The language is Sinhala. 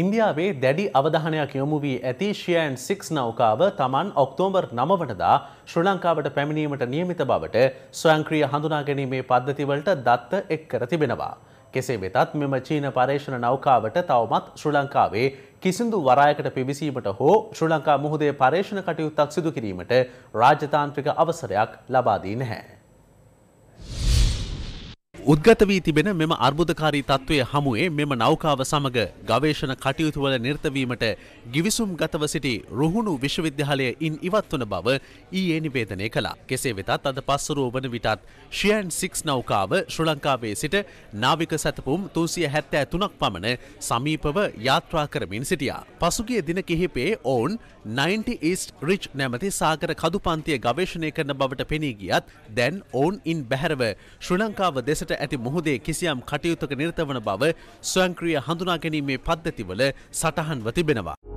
ඉන්දියාවේ දැඩි අවධානයක් යොමු වී ඇති ෂයන් සික්ස් නෞකාව තමන් ඔක්තෝම්බර් නමවටදා ශ්‍රී ලංකාවට පැමිණීමට නියමිත බවට ස්වංක්‍රිය හඳුනාගැනීමේ පද්ධතිවලට දත්ත එක් කර තිබෙනවා. කෙසේ වෙතත් මෙම චීන පර්ේෂණ නෞකාවට තවමත් ශ්‍රී ලංකාවේ කිසිදු වරායකට පිවිසීමට හෝ ශ්‍රී ලංකා මුහදේ පර්ේෂණ කටයුත්තක් සිදු කිරීමට රාජතාන්ත්‍රික අවසරයක් ලබාදී නැහැ. උද්ගත වී තිබෙන මෙම අර්බුදකාරී තත්ත්වය හමුවේ මෙම නෞකාව සමඟ ගවේෂණ කටයුතුවල නිර්තවීමට ගිවිසුම් ගතව සිටි රුහුණු විශ්වවිද්‍යාලය ඉන් ඉවත් වන බව ඊයේ නිවේදනය කළා. කෙසේ වෙතත් අද පස්සරුව වන විටත් ෂියන් සික්ස් නෞකාව ශ්‍ර ලංකාවේ සිට නාවික සැතපුම් තුසිය හැත්තෑ තුනක් පමණ සමීපව යාත්‍රා කරමින් සිටියා. පසුගිය දින කිහිපේ ඔවුන් 90 ඊස්ට් රිච් නැමති සාගර කදු පන්තිය ගවේශණය කරන බවට පෙනී ගියත් දැන් ඔවුන් ඉන් බැහැරව ශ්‍රලංකාව දෙසට කරනට ඇති මුහුදේ කිසියම් කටයුතක නිර්ත වන බව ස්වංක්‍රිය හඳුනාගැනීමේ පද්ධතිවල සටහන්ව තිබෙනවා.